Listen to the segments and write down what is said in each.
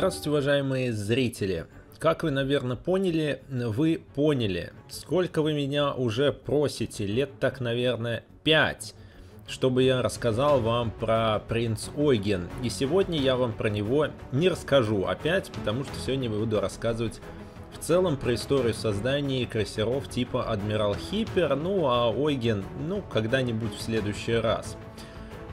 Здравствуйте, уважаемые зрители! Как вы, наверное, поняли, вы поняли, сколько вы меня уже просите, лет так, наверное, 5, чтобы я рассказал вам про принц Ойген. И сегодня я вам про него не расскажу опять, потому что сегодня буду рассказывать в целом про историю создания крейсеров типа Адмирал Хиппер, ну а Ойген, ну, когда-нибудь в следующий раз.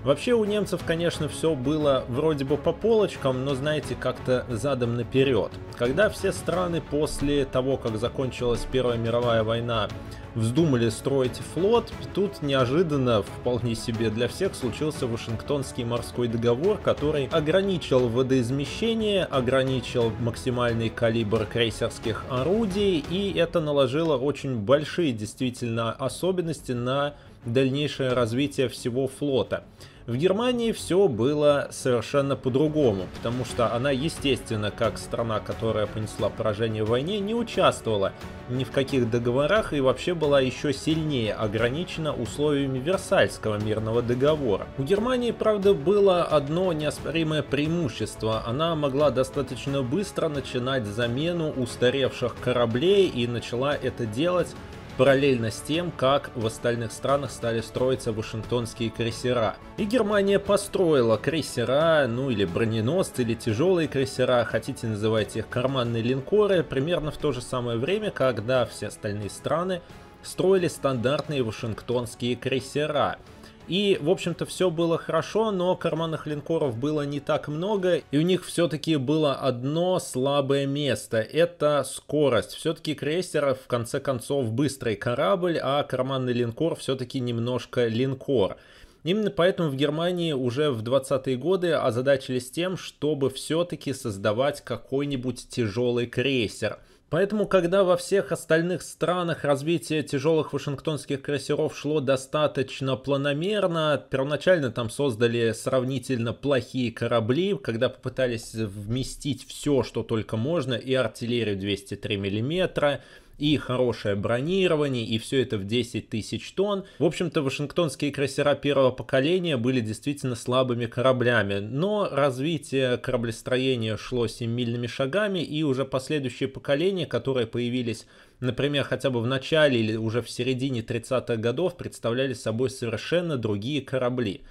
Вообще у немцев, конечно, все было вроде бы по полочкам, но, знаете, как-то задом наперед. Когда все страны после того, как закончилась Первая мировая война, вздумали строить флот, тут неожиданно, вполне себе для всех, случился Вашингтонский морской договор, который ограничил водоизмещение, ограничил максимальный калибр крейсерских орудий, и это наложило очень большие действительно особенности на дальнейшее развитие всего флота. В Германии все было совершенно по-другому, потому что она, естественно, как страна, которая понесла поражение в войне, не участвовала ни в каких договорах и вообще была еще сильнее ограничена условиями Версальского мирного договора. У Германии, правда, было одно неоспоримое преимущество. Она могла достаточно быстро начинать замену устаревших кораблей и начала это делать параллельно с тем, как в остальных странах стали строиться вашингтонские крейсера. И Германия построила крейсера, ну или броненосцы, или тяжелые крейсера, хотите называть их карманные линкоры, примерно в то же самое время, когда все остальные страны строили стандартные вашингтонские крейсера. И, в общем-то, все было хорошо, но карманных линкоров было не так много, и у них все-таки было одно слабое место. Это скорость. Все-таки крейсер, в конце концов, быстрый корабль, а карманный линкор все-таки немножко линкор. Именно поэтому в Германии уже в 20-е годы озадачились тем, чтобы все-таки создавать какой-нибудь тяжелый крейсер. Поэтому, когда во всех остальных странах развитие тяжелых вашингтонских крейсеров шло достаточно планомерно, первоначально там создали сравнительно плохие корабли, когда попытались вместить все, что только можно, и артиллерию 203 миллиметра, и хорошее бронирование, и все это в 10 тысяч тонн. В общем-то, вашингтонские крейсера первого поколения были действительно слабыми кораблями, но развитие кораблестроения шло семимильными шагами, и уже последующие поколения, которые появились например, хотя бы в начале или уже в середине 30-х годов представляли собой совершенно другие корабли.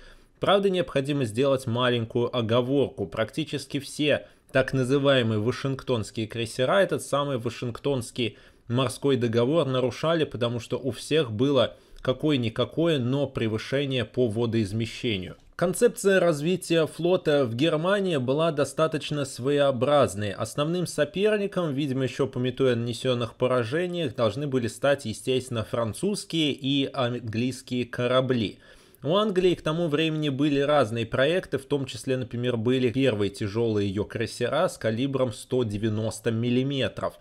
Правда, необходимо сделать маленькую оговорку. Практически все так называемые вашингтонские крейсера, этот самый вашингтонский морской договор нарушали, потому что у всех было какое-никакое, но превышение по водоизмещению. Концепция развития флота в Германии была достаточно своеобразной. Основным соперником, видимо еще пометуя о нанесенных поражениях, должны были стать, естественно, французские и английские корабли. У Англии к тому времени были разные проекты, в том числе, например, были первые тяжелые ее крейсера с калибром 190 миллиметров.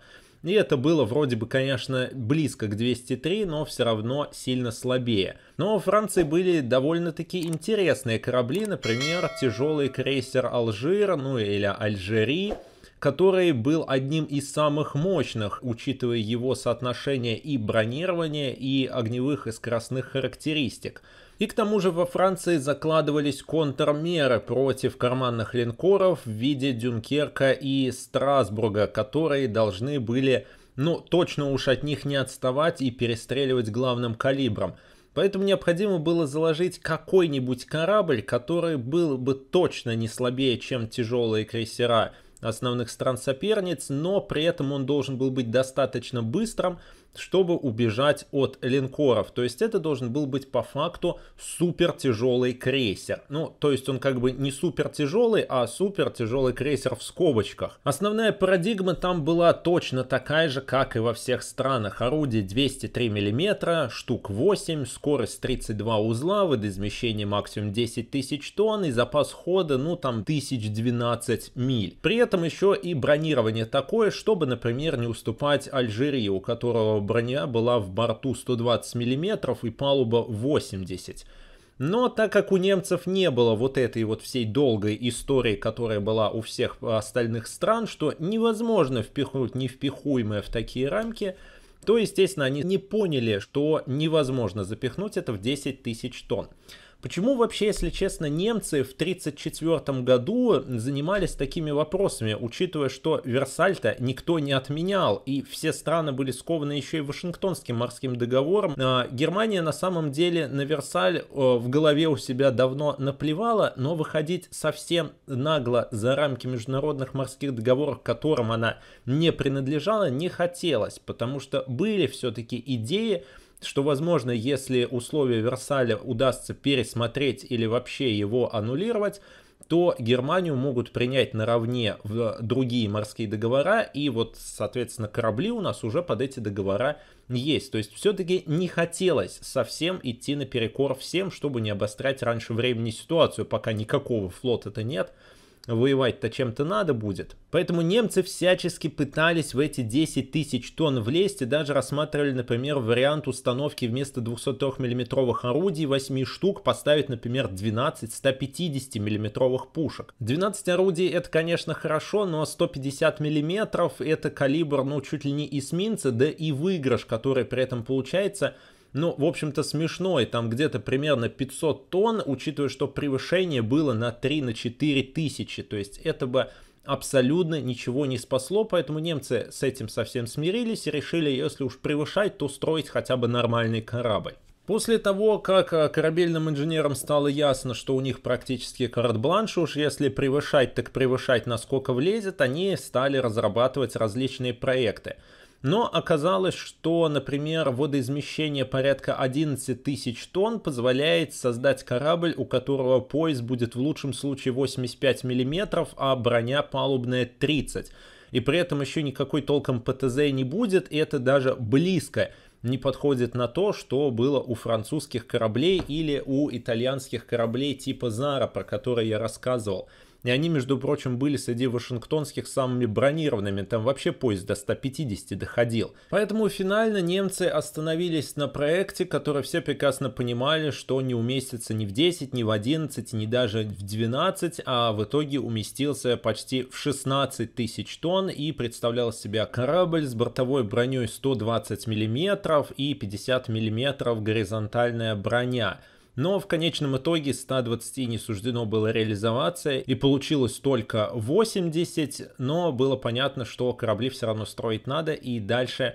И это было вроде бы, конечно, близко к 203, но все равно сильно слабее. Но у Франции были довольно-таки интересные корабли, например, тяжелый крейсер Алжир, ну или Альжири, который был одним из самых мощных, учитывая его соотношение и бронирования, и огневых и скоростных характеристик. И к тому же во Франции закладывались контрмеры против карманных линкоров в виде Дюнкерка и Страсбурга, которые должны были, ну, точно уж от них не отставать и перестреливать главным калибром. Поэтому необходимо было заложить какой-нибудь корабль, который был бы точно не слабее, чем тяжелые крейсера – основных стран соперниц, но при этом он должен был быть достаточно быстрым, чтобы убежать от линкоров. То есть это должен был быть по факту супер тяжелый крейсер. Ну, то есть он как бы не супер тяжелый, а супер тяжелый крейсер в скобочках. Основная парадигма там была точно такая же, как и во всех странах. Орудие 203 мм, штук 8, скорость 32 узла, водоизмещение максимум 10 тысяч тонн и запас хода, ну там 1012 миль. При этом еще и бронирование такое, чтобы, например, не уступать Алжирии, у которого броня была в борту 120 мм и палуба 80 но так как у немцев не было вот этой вот всей долгой истории, которая была у всех остальных стран, что невозможно впихнуть невпихуемое в такие рамки, то, естественно, они не поняли, что невозможно запихнуть это в 10 тысяч тонн. Почему вообще, если честно, немцы в 1934 году занимались такими вопросами, учитывая, что Версальта никто не отменял, и все страны были скованы еще и Вашингтонским морским договором. А Германия на самом деле на Версаль э, в голове у себя давно наплевала, но выходить совсем нагло за рамки международных морских договоров, которым она не принадлежала, не хотелось, потому что были все-таки идеи, что, возможно, если условия Версаля удастся пересмотреть или вообще его аннулировать, то Германию могут принять наравне в другие морские договора, и вот, соответственно, корабли у нас уже под эти договора есть. То есть все-таки не хотелось совсем идти наперекор всем, чтобы не обострять раньше времени ситуацию, пока никакого флота-то нет воевать-то чем-то надо будет. Поэтому немцы всячески пытались в эти 10 тысяч тонн влезть и даже рассматривали, например, вариант установки вместо 203 миллиметровых орудий 8 штук поставить, например, 12 150 миллиметровых пушек. 12 орудий это, конечно, хорошо, но 150 миллиметров это калибр, ну, чуть ли не эсминца, да и выигрыш, который при этом получается, ну, в общем-то, смешной, там где-то примерно 500 тонн, учитывая, что превышение было на 3-4 на тысячи, то есть это бы абсолютно ничего не спасло, поэтому немцы с этим совсем смирились и решили, если уж превышать, то строить хотя бы нормальный корабль. После того, как э, корабельным инженерам стало ясно, что у них практически карт-бланш, уж если превышать, так превышать насколько влезет, они стали разрабатывать различные проекты. Но оказалось, что, например, водоизмещение порядка 11 тысяч тонн позволяет создать корабль, у которого пояс будет в лучшем случае 85 мм, а броня палубная 30 и при этом еще никакой толком ПТЗ не будет, и это даже близко не подходит на то, что было у французских кораблей или у итальянских кораблей типа Зара, про которые я рассказывал. И они, между прочим, были среди вашингтонских самыми бронированными, там вообще поезд до 150 доходил. Поэтому финально немцы остановились на проекте, который все прекрасно понимали, что не уместится ни в 10, ни в 11, ни даже в 12, а в итоге уместился почти в 16 тысяч тонн и представлял себя корабль с бортовой броней 120 мм и 50 мм горизонтальная броня но в конечном итоге 120 не суждено было реализоваться, и получилось только 80, но было понятно, что корабли все равно строить надо, и дальше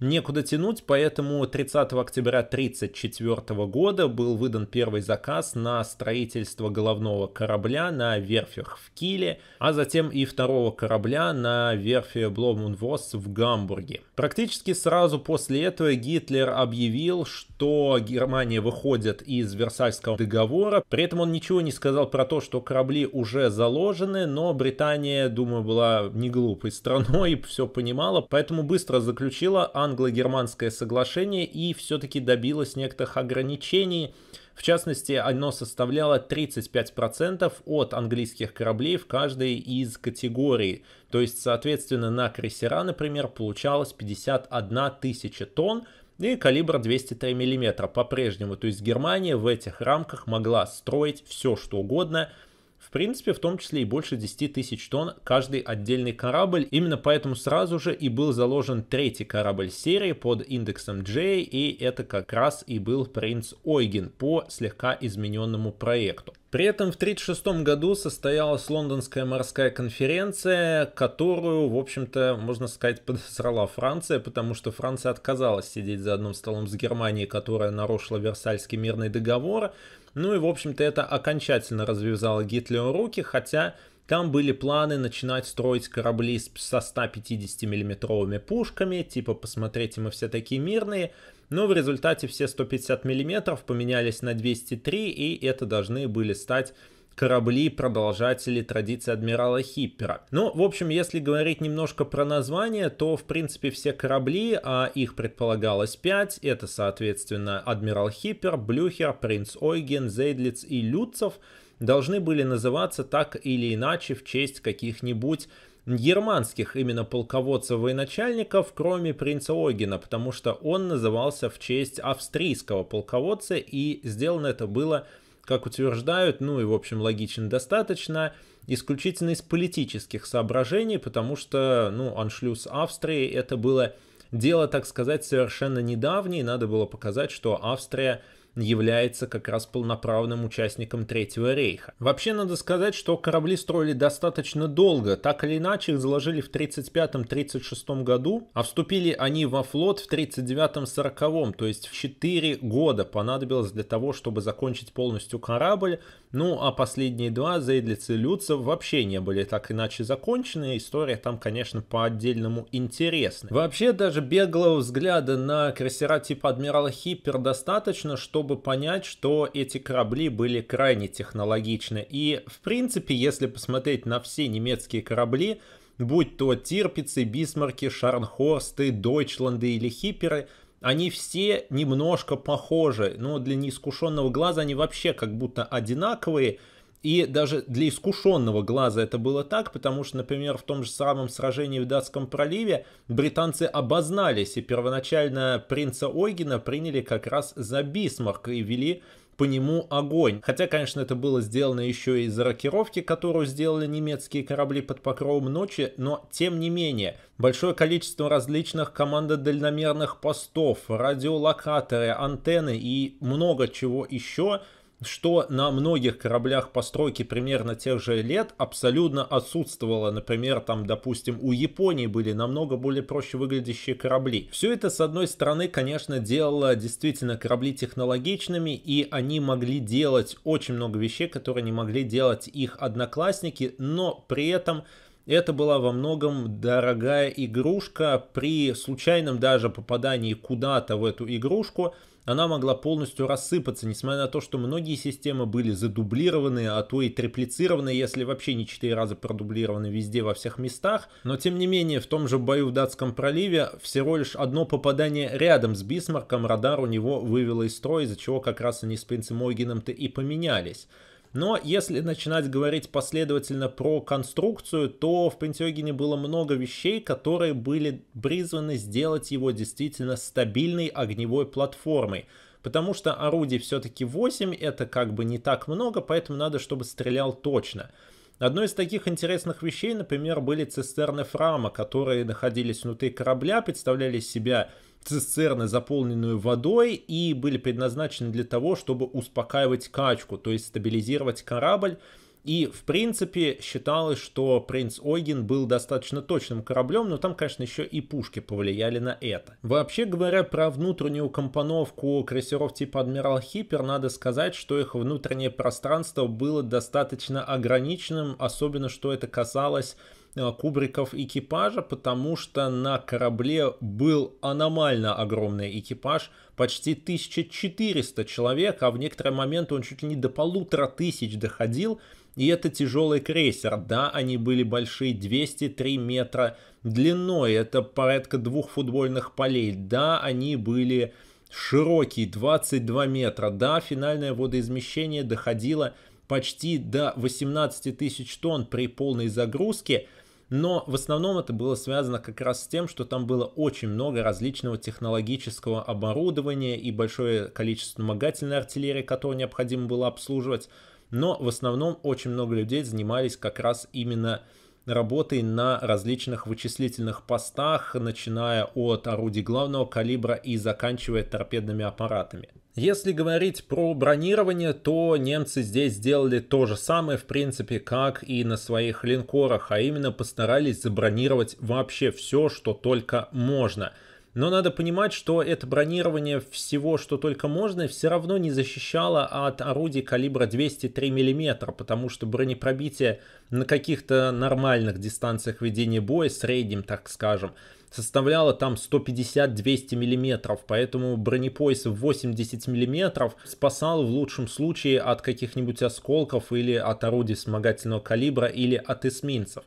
некуда тянуть, поэтому 30 октября 1934 года был выдан первый заказ на строительство головного корабля на верфях в Киле, а затем и второго корабля на верфи Бломунвос в Гамбурге. Практически сразу после этого Гитлер объявил, что Германия выходит из Версальского договора, при этом он ничего не сказал про то, что корабли уже заложены, но Британия, думаю, была не глупой страной и все понимала, поэтому быстро заключила о англо-германское соглашение и все-таки добилось некоторых ограничений. В частности, оно составляло 35% от английских кораблей в каждой из категорий. То есть, соответственно, на крейсера, например, получалось 51 тысяча тонн, и калибр 203 мм по-прежнему. То есть Германия в этих рамках могла строить все, что угодно – в принципе, в том числе и больше 10 тысяч тонн каждый отдельный корабль. Именно поэтому сразу же и был заложен третий корабль серии под индексом J, и это как раз и был принц Ойген по слегка измененному проекту. При этом в 1936 году состоялась лондонская морская конференция, которую, в общем-то, можно сказать, подосрала Франция, потому что Франция отказалась сидеть за одним столом с Германией, которая нарушила Версальский мирный договор. Ну и, в общем-то, это окончательно развязало Гитлеру руки, хотя там были планы начинать строить корабли со 150 миллиметровыми пушками, типа, посмотрите, мы все такие мирные. Но в результате все 150 миллиметров поменялись на 203, и это должны были стать корабли продолжатели традиции адмирала Хиппера. Ну, в общем, если говорить немножко про название, то, в принципе, все корабли, а их предполагалось 5, это, соответственно, адмирал Хиппер, Блюхер, принц Ойген, Зейдлиц и Люцов, должны были называться так или иначе в честь каких-нибудь германских именно полководцев военачальников, кроме принца Огина, потому что он назывался в честь австрийского полководца, и сделано это было как утверждают, ну и, в общем, логичен достаточно, исключительно из политических соображений, потому что, ну, аншлюз Австрии это было дело, так сказать, совершенно недавнее, надо было показать, что Австрия является как раз полноправным участником Третьего рейха. Вообще надо сказать, что корабли строили достаточно долго, так или иначе их заложили в 1935-1936 году, а вступили они во флот в 1939-1940, то есть в 4 года понадобилось для того, чтобы закончить полностью корабль, ну а последние два, заедлицы и Люцев, вообще не были так иначе закончены, история там, конечно, по-отдельному интересна. Вообще даже беглого взгляда на крейсера типа адмирала Хиппер достаточно, чтобы чтобы понять, что эти корабли были крайне технологичны. И, в принципе, если посмотреть на все немецкие корабли, будь то Тирпицы, Бисмарки, Шарнхорсты, Дойчланды или Хипперы, они все немножко похожи, но для неискушенного глаза они вообще как будто одинаковые – и даже для искушенного глаза это было так, потому что, например, в том же самом сражении в Датском проливе британцы обознались, и первоначально принца Ойгена приняли как раз за Бисмарк и вели по нему огонь. Хотя, конечно, это было сделано еще и из-за рокировки, которую сделали немецкие корабли под покровом ночи, но тем не менее, большое количество различных командодальномерных постов, радиолокаторы, антенны и много чего еще – что на многих кораблях постройки примерно тех же лет абсолютно отсутствовало. Например, там, допустим, у Японии были намного более проще выглядящие корабли. Все это, с одной стороны, конечно, делало действительно корабли технологичными, и они могли делать очень много вещей, которые не могли делать их одноклассники, но при этом... Это была во многом дорогая игрушка. При случайном даже попадании куда-то в эту игрушку она могла полностью рассыпаться, несмотря на то, что многие системы были задублированы, а то и триплицированы, если вообще не четыре раза продублированы везде во всех местах. Но тем не менее, в том же бою в Датском проливе всего лишь одно попадание рядом с Бисмарком радар у него вывело из строя, из-за чего как раз они с принцем Ойгеном-то и поменялись. Но если начинать говорить последовательно про конструкцию, то в Пентиогене было много вещей, которые были призваны сделать его действительно стабильной огневой платформой. Потому что орудий все-таки 8, это как бы не так много, поэтому надо, чтобы стрелял точно. Одной из таких интересных вещей, например, были цистерны Фрама, которые находились внутри корабля, представляли себя цистерны, заполненную водой, и были предназначены для того, чтобы успокаивать качку, то есть стабилизировать корабль. И, в принципе, считалось, что «Принц Ойген» был достаточно точным кораблем, но там, конечно, еще и пушки повлияли на это. Вообще говоря, про внутреннюю компоновку крейсеров типа «Адмирал Хипер надо сказать, что их внутреннее пространство было достаточно ограниченным, особенно что это касалось Э, кубриков экипажа, потому что на корабле был аномально огромный экипаж, почти 1400 человек, а в некоторые моменты он чуть ли не до полутора тысяч доходил, и это тяжелый крейсер. Да, они были большие, 203 метра длиной, это порядка двух футбольных полей. Да, они были широкие, 22 метра. Да, финальное водоизмещение доходило почти до 18 тысяч тонн при полной загрузке – но в основном это было связано как раз с тем, что там было очень много различного технологического оборудования и большое количество вспомогательной артиллерии, которую необходимо было обслуживать, но в основном очень много людей занимались как раз именно работой на различных вычислительных постах, начиная от орудий главного калибра и заканчивая торпедными аппаратами. Если говорить про бронирование, то немцы здесь сделали то же самое, в принципе, как и на своих линкорах, а именно постарались забронировать вообще все, что только можно. Но надо понимать, что это бронирование всего, что только можно, все равно не защищало от орудий калибра 203 мм, потому что бронепробитие на каких-то нормальных дистанциях ведения боя, средним, так скажем, составляла там 150-200 мм, поэтому бронепояс в 80 мм спасал в лучшем случае от каких-нибудь осколков или от орудий вспомогательного калибра или от эсминцев.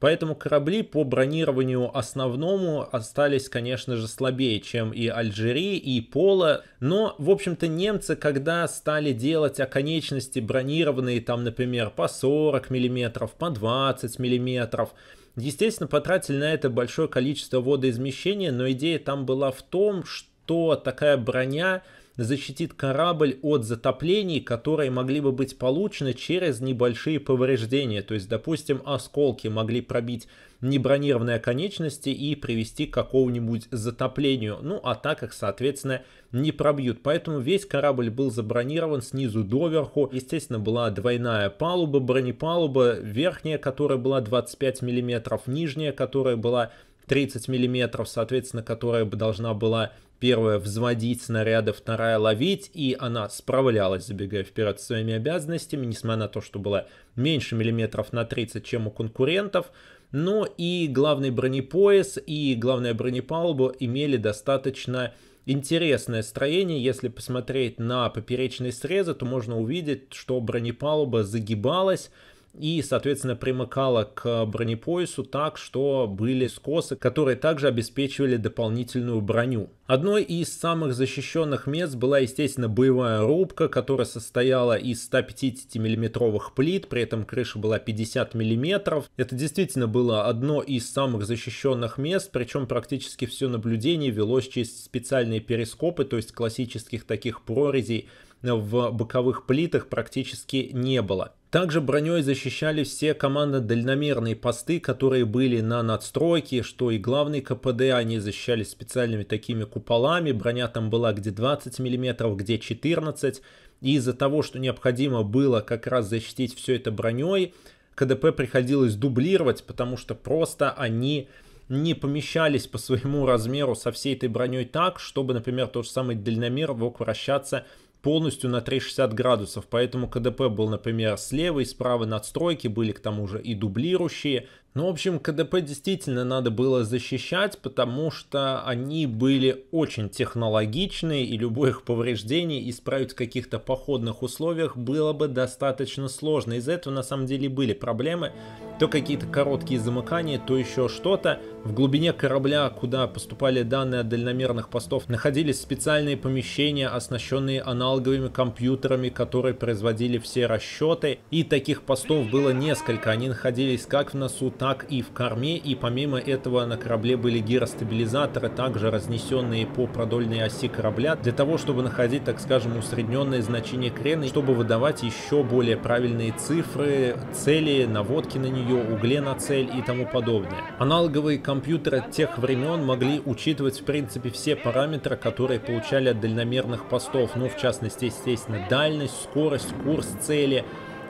Поэтому корабли по бронированию основному остались, конечно же, слабее, чем и Алжири, и Пола. Но, в общем-то, немцы, когда стали делать оконечности бронированные, там, например, по 40 мм, по 20 мм, Естественно, потратили на это большое количество водоизмещения, но идея там была в том, что такая броня защитит корабль от затоплений, которые могли бы быть получены через небольшие повреждения. То есть, допустим, осколки могли пробить небронированные конечности и привести к какому-нибудь затоплению. Ну, а так как, соответственно, не пробьют. Поэтому весь корабль был забронирован снизу доверху. Естественно, была двойная палуба, бронепалуба, верхняя, которая была 25 мм, нижняя, которая была 30 мм, соответственно, которая должна была первая взводить снаряды, вторая ловить, и она справлялась, забегая вперед своими обязанностями, несмотря на то, что была меньше миллиметров на 30, чем у конкурентов но и главный бронепояс и главная бронепалуба имели достаточно интересное строение. Если посмотреть на поперечные срезы, то можно увидеть, что бронепалуба загибалась, и, соответственно, примыкала к бронепоясу так, что были скосы, которые также обеспечивали дополнительную броню. Одной из самых защищенных мест была, естественно, боевая рубка, которая состояла из 150 миллиметровых плит, при этом крыша была 50 миллиметров. Это действительно было одно из самых защищенных мест, причем практически все наблюдение велось через специальные перископы, то есть классических таких прорезей в боковых плитах практически не было. Также броней защищали все командно-дальномерные посты, которые были на надстройке, что и главный КПД, они защищались специальными такими куполами, броня там была где 20 мм, где 14 и из-за того, что необходимо было как раз защитить все это броней, КДП приходилось дублировать, потому что просто они не помещались по своему размеру со всей этой броней так, чтобы, например, тот же самый дальномер мог вращаться полностью на 360 градусов, поэтому КДП был, например, слева и справа надстройки, были к тому же и дублирующие, ну, в общем, КДП действительно надо было защищать, потому что они были очень технологичны, и любых повреждений, исправить в каких-то походных условиях было бы достаточно сложно. Из-за этого на самом деле были проблемы. То какие-то короткие замыкания, то еще что-то. В глубине корабля, куда поступали данные от дальномерных постов, находились специальные помещения, оснащенные аналоговыми компьютерами, которые производили все расчеты. И таких постов было несколько. Они находились как в носу, так и в корме, и помимо этого на корабле были гиростабилизаторы, также разнесенные по продольной оси корабля, для того, чтобы находить, так скажем, усредненное значение крена, чтобы выдавать еще более правильные цифры, цели, наводки на нее, угле на цель и тому подобное. Аналоговые компьютеры тех времен могли учитывать, в принципе, все параметры, которые получали от дальномерных постов, ну, в частности, естественно, дальность, скорость, курс цели,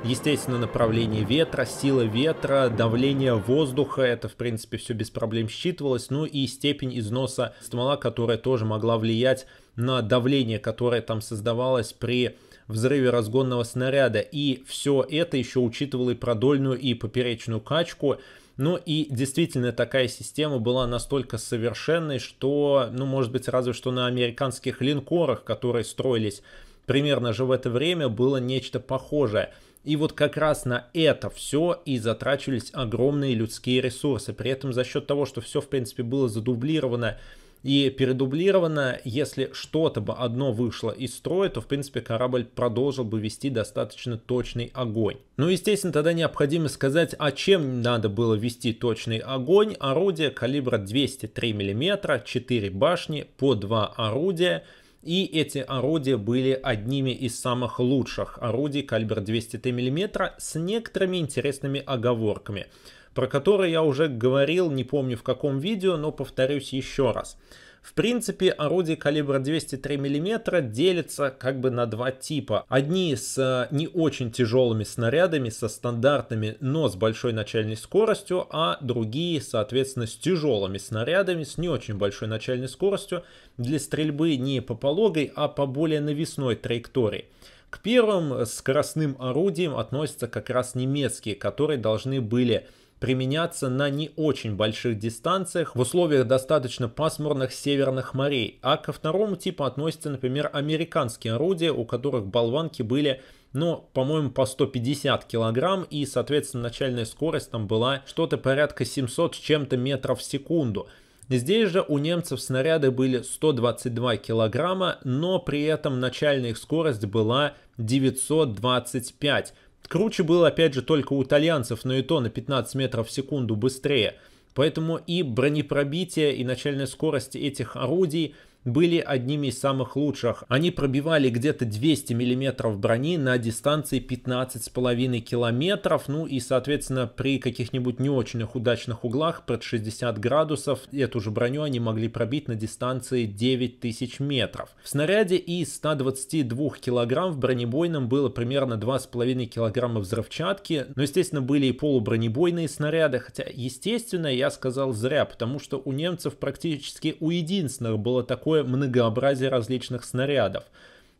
Естественно, направление ветра, сила ветра, давление воздуха, это, в принципе, все без проблем считывалось. Ну и степень износа ствола, которая тоже могла влиять на давление, которое там создавалось при взрыве разгонного снаряда. И все это еще учитывало и продольную, и поперечную качку. Ну и действительно такая система была настолько совершенной, что, ну, может быть, разве что на американских линкорах, которые строились примерно же в это время, было нечто похожее. И вот как раз на это все и затрачивались огромные людские ресурсы. При этом за счет того, что все, в принципе, было задублировано и передублировано, если что-то бы одно вышло из строя, то, в принципе, корабль продолжил бы вести достаточно точный огонь. Ну, естественно, тогда необходимо сказать, а чем надо было вести точный огонь. Орудие калибра 203 мм, 4 башни, по 2 орудия – и эти орудия были одними из самых лучших орудий калибр 200 мм с некоторыми интересными оговорками, про которые я уже говорил, не помню в каком видео, но повторюсь еще раз. В принципе, орудие калибра 203 мм делится как бы на два типа. Одни с э, не очень тяжелыми снарядами, со стандартными, но с большой начальной скоростью, а другие, соответственно, с тяжелыми снарядами, с не очень большой начальной скоростью, для стрельбы не по пологой, а по более навесной траектории. К первым э, скоростным орудиям относятся как раз немецкие, которые должны были применяться на не очень больших дистанциях в условиях достаточно пасмурных северных морей, а ко второму типу относятся, например, американские орудия, у которых болванки были но, ну, по-моему, по 150 килограмм, и, соответственно, начальная скорость там была что-то порядка 700 с чем-то метров в секунду. Здесь же у немцев снаряды были 122 килограмма, но при этом начальная их скорость была 925 Круче был опять же, только у итальянцев, но и то на 15 метров в секунду быстрее. Поэтому и бронепробитие, и начальная скорость этих орудий – были одними из самых лучших. Они пробивали где-то 200 мм брони на дистанции 15,5 километров, ну и, соответственно, при каких-нибудь не очень удачных углах под 60 градусов эту же броню они могли пробить на дистанции 9000 метров. В снаряде из 122 кг в бронебойном было примерно 2,5 кг взрывчатки, но, естественно, были и полубронебойные снаряды, хотя, естественно, я сказал зря, потому что у немцев практически у единственных было такое такое многообразие различных снарядов.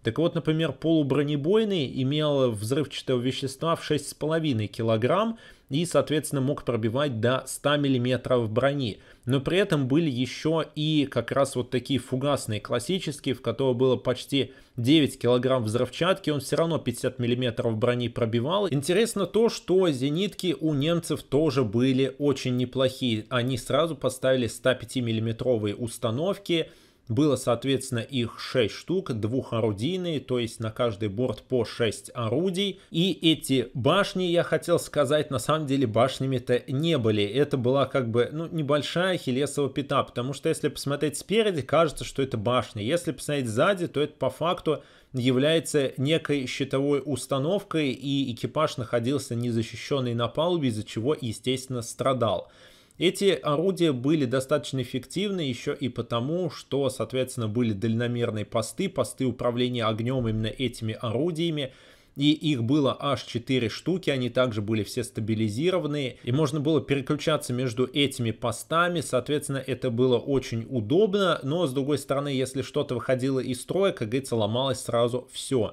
Так вот, например, полубронебойный имел взрывчатого вещества в 6,5 килограмм и, соответственно, мог пробивать до 100 миллиметров брони. Но при этом были еще и как раз вот такие фугасные классические, в которых было почти 9 килограмм взрывчатки, он все равно 50 миллиметров брони пробивал. Интересно то, что зенитки у немцев тоже были очень неплохие. Они сразу поставили 105 миллиметровые установки, было, соответственно, их 6 штук, двухорудийные, то есть на каждый борт по 6 орудий. И эти башни, я хотел сказать, на самом деле башнями-то не были. Это была как бы ну, небольшая хилесова пята, потому что если посмотреть спереди, кажется, что это башня. Если посмотреть сзади, то это по факту является некой щитовой установкой, и экипаж находился незащищенный на палубе, из-за чего, естественно, страдал. Эти орудия были достаточно эффективны еще и потому, что, соответственно, были дальномерные посты, посты управления огнем именно этими орудиями, и их было аж 4 штуки, они также были все стабилизированные, и можно было переключаться между этими постами, соответственно, это было очень удобно, но, с другой стороны, если что-то выходило из строя, как говорится, ломалось сразу все.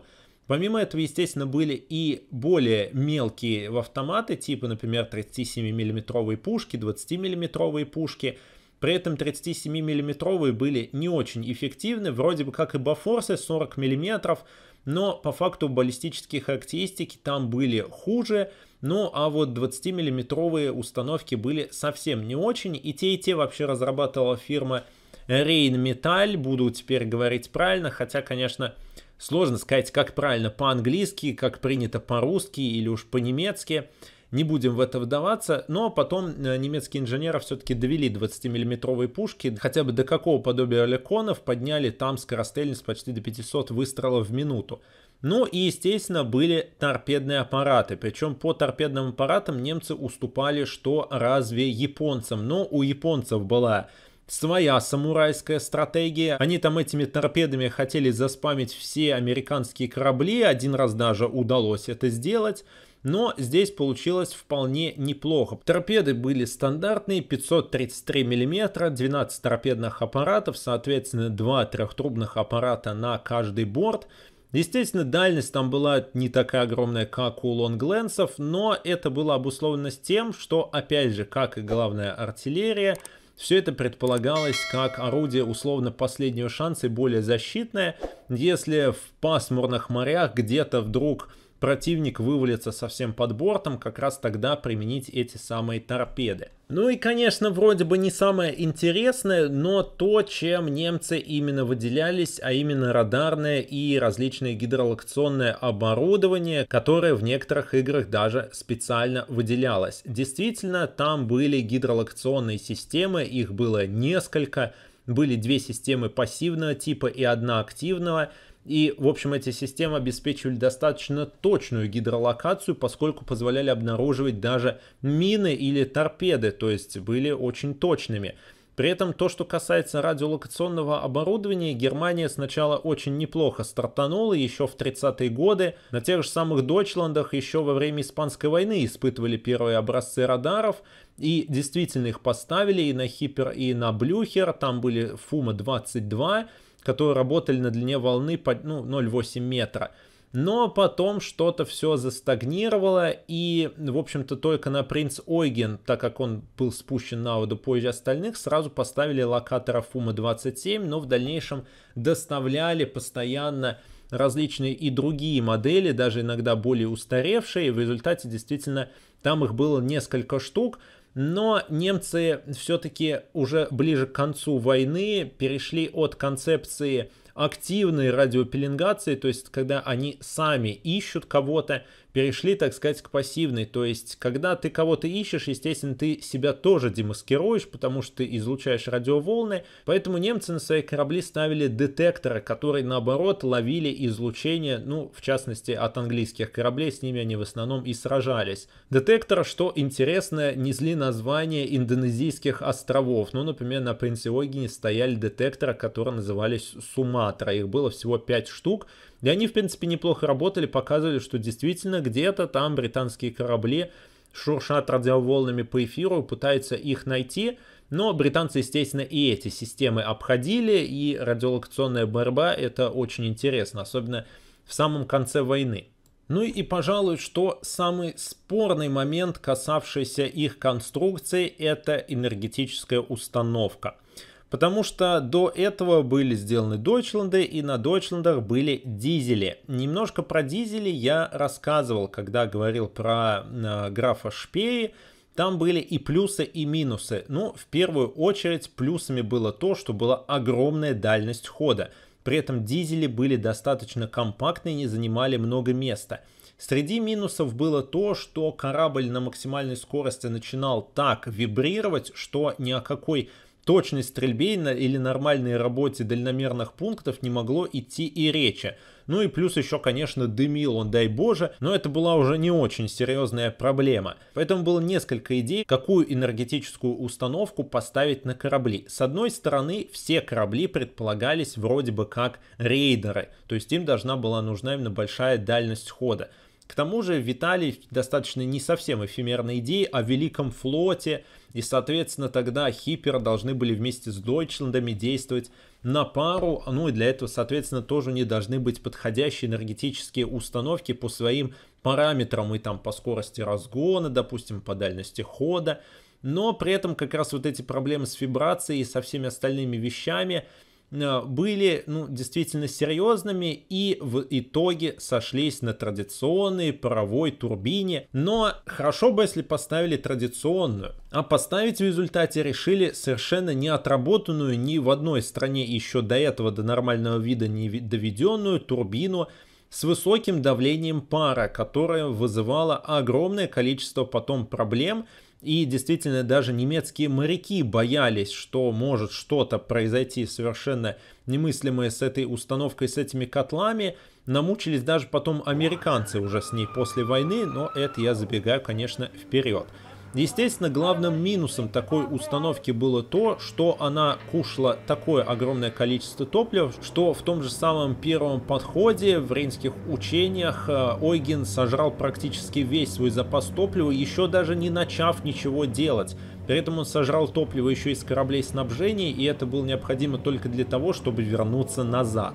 Помимо этого, естественно, были и более мелкие автоматы, типа, например, 37-миллиметровые пушки, 20-миллиметровые пушки. При этом 37-миллиметровые были не очень эффективны, вроде бы как и Бафорсы 40 миллиметров, но по факту баллистические характеристики там были хуже, ну а вот 20-миллиметровые установки были совсем не очень, и те и те вообще разрабатывала фирма Rain Metal. буду теперь говорить правильно, хотя, конечно, Сложно сказать, как правильно по-английски, как принято по-русски или уж по-немецки. Не будем в это вдаваться, но потом э, немецкие инженеры все-таки довели 20-миллиметровые пушки, хотя бы до какого подобия ляконов подняли там скорострельность почти до 500 выстрелов в минуту. Ну и, естественно, были торпедные аппараты. Причем по торпедным аппаратам немцы уступали что разве японцам. Но у японцев была своя самурайская стратегия. Они там этими торпедами хотели заспамить все американские корабли, один раз даже удалось это сделать. Но здесь получилось вполне неплохо. Торпеды были стандартные, 533 мм, 12 торпедных аппаратов, соответственно 2 трехтрубных аппарата на каждый борт. Естественно, дальность там была не такая огромная, как у лонгленсов, но это было обусловлено тем, что, опять же, как и главная артиллерия, все это предполагалось как орудие условно последнего шанса и более защитное. Если в пасмурных морях где-то вдруг противник вывалится совсем под бортом, как раз тогда применить эти самые торпеды. Ну и, конечно, вроде бы не самое интересное, но то, чем немцы именно выделялись, а именно радарное и различные гидролокационное оборудование, которое в некоторых играх даже специально выделялось. Действительно, там были гидролокационные системы, их было несколько, были две системы пассивного типа и одна активного, и, в общем, эти системы обеспечивали достаточно точную гидролокацию, поскольку позволяли обнаруживать даже мины или торпеды, то есть были очень точными. При этом то, что касается радиолокационного оборудования, Германия сначала очень неплохо стартанула еще в 30-е годы. На тех же самых Дойчландах еще во время Испанской войны испытывали первые образцы радаров. И действительно их поставили и на Хипер, и на Блюхер. Там были Фума-22 которые работали на длине волны по ну, 0,8 метра. Но потом что-то все застагнировало, и, в общем-то, только на принц Ойген, так как он был спущен на воду позже остальных, сразу поставили локатора Фума-27, но в дальнейшем доставляли постоянно различные и другие модели, даже иногда более устаревшие. В результате действительно там их было несколько штук. Но немцы все-таки уже ближе к концу войны перешли от концепции активной радиопеленгации, то есть когда они сами ищут кого-то, перешли, так сказать, к пассивной. То есть когда ты кого-то ищешь, естественно, ты себя тоже демаскируешь, потому что ты излучаешь радиоволны. Поэтому немцы на свои корабли ставили детекторы, которые, наоборот, ловили излучение, ну, в частности, от английских кораблей, с ними они в основном и сражались. Детекторы, что интересно, несли название индонезийских островов. Ну, например, на Принце стояли детекторы, которые назывались Сума аниматора. Их было всего 5 штук. И они, в принципе, неплохо работали, показывали, что действительно где-то там британские корабли шуршат радиоволнами по эфиру, пытаются их найти. Но британцы, естественно, и эти системы обходили, и радиолокационная борьба — это очень интересно, особенно в самом конце войны. Ну и, пожалуй, что самый спорный момент, касавшийся их конструкции, это энергетическая установка — Потому что до этого были сделаны Дойчленды, и на Дойчлендах были дизели. Немножко про дизели я рассказывал, когда говорил про э, графа Шпеи. Там были и плюсы, и минусы. Ну, в первую очередь, плюсами было то, что была огромная дальность хода. При этом дизели были достаточно компактны и не занимали много места. Среди минусов было то, что корабль на максимальной скорости начинал так вибрировать, что ни о какой точность стрельбе или нормальной работе дальномерных пунктов не могло идти и речи. Ну и плюс еще, конечно, дымил он, дай боже, но это была уже не очень серьезная проблема. Поэтому было несколько идей, какую энергетическую установку поставить на корабли. С одной стороны, все корабли предполагались вроде бы как рейдеры, то есть им должна была нужна именно большая дальность хода. К тому же Виталий достаточно не совсем эфемерной идеи о Великом флоте, и, соответственно, тогда Хиппер должны были вместе с Дойчландами действовать на пару, ну и для этого, соответственно, тоже не должны быть подходящие энергетические установки по своим параметрам, и там по скорости разгона, допустим, по дальности хода, но при этом как раз вот эти проблемы с вибрацией и со всеми остальными вещами – Э, были ну, действительно серьезными и в итоге сошлись на традиционной паровой турбине. Но хорошо бы, если поставили традиционную. А поставить в результате решили совершенно не отработанную ни в одной стране еще до этого до нормального вида не доведенную турбину с высоким давлением пара, которая вызывала огромное количество потом проблем, и действительно, даже немецкие моряки боялись, что может что-то произойти совершенно немыслимое с этой установкой, с этими котлами. Намучились даже потом американцы уже с ней после войны, но это я забегаю, конечно, вперед. Естественно, главным минусом такой установки было то, что она кушала такое огромное количество топлива, что в том же самом первом подходе в рейнских учениях э, Ойген сожрал практически весь свой запас топлива, еще даже не начав ничего делать. При этом он сожрал топливо еще из кораблей снабжений, и это было необходимо только для того, чтобы вернуться назад.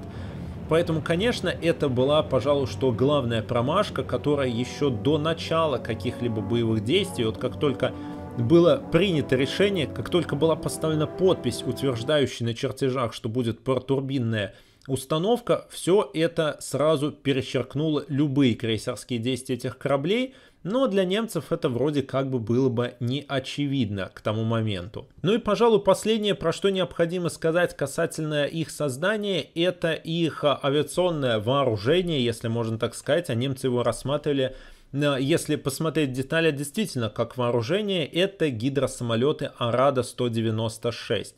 Поэтому, конечно, это была, пожалуй, что главная промашка, которая еще до начала каких-либо боевых действий, вот как только было принято решение, как только была поставлена подпись, утверждающая на чертежах, что будет протурбинная установка, все это сразу перечеркнуло любые крейсерские действия этих кораблей – но для немцев это вроде как бы было бы не очевидно к тому моменту. Ну и, пожалуй, последнее, про что необходимо сказать касательно их создания, это их авиационное вооружение, если можно так сказать, а немцы его рассматривали э, если посмотреть детали, действительно, как вооружение, это гидросамолеты Арада-196.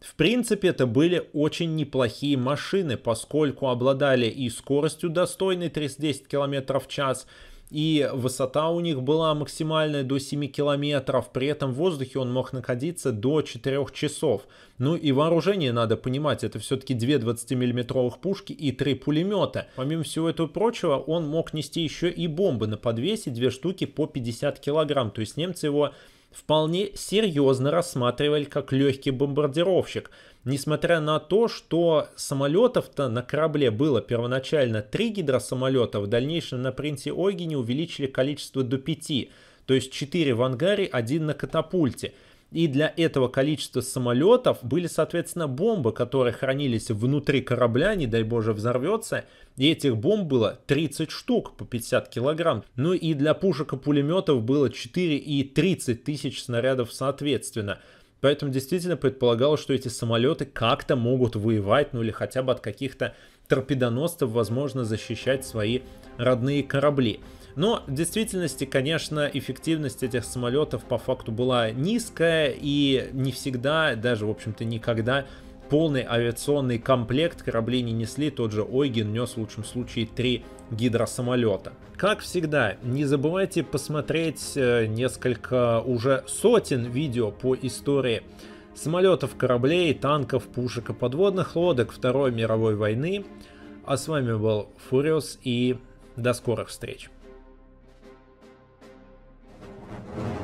В принципе, это были очень неплохие машины, поскольку обладали и скоростью достойной 310 км в час, и высота у них была максимальная до 7 километров, при этом в воздухе он мог находиться до 4 часов. Ну и вооружение надо понимать, это все-таки две 20-миллиметровых пушки и три пулемета. Помимо всего этого прочего, он мог нести еще и бомбы на подвесе, две штуки по 50 килограмм, то есть немцы его вполне серьезно рассматривали как легкий бомбардировщик несмотря на то, что самолетов-то на корабле было первоначально три гидросамолета, в дальнейшем на принце Ойгене увеличили количество до пяти, то есть четыре в ангаре, один на катапульте. И для этого количества самолетов были, соответственно, бомбы, которые хранились внутри корабля, не дай боже взорвется. И этих бомб было 30 штук по 50 килограмм. Ну и для пушек и пулеметов было 4 и 30 тысяч снарядов соответственно. Поэтому действительно предполагалось, что эти самолеты как-то могут воевать, ну или хотя бы от каких-то торпедоносцев, возможно, защищать свои родные корабли. Но в действительности, конечно, эффективность этих самолетов по факту была низкая и не всегда, даже, в общем-то, никогда полный авиационный комплект корабли не несли, тот же Ойген нес в лучшем случае три гидросамолета. Как всегда, не забывайте посмотреть э, несколько уже сотен видео по истории самолетов, кораблей, танков, пушек и подводных лодок Второй мировой войны. А с вами был Фуриус и до скорых встреч. thank you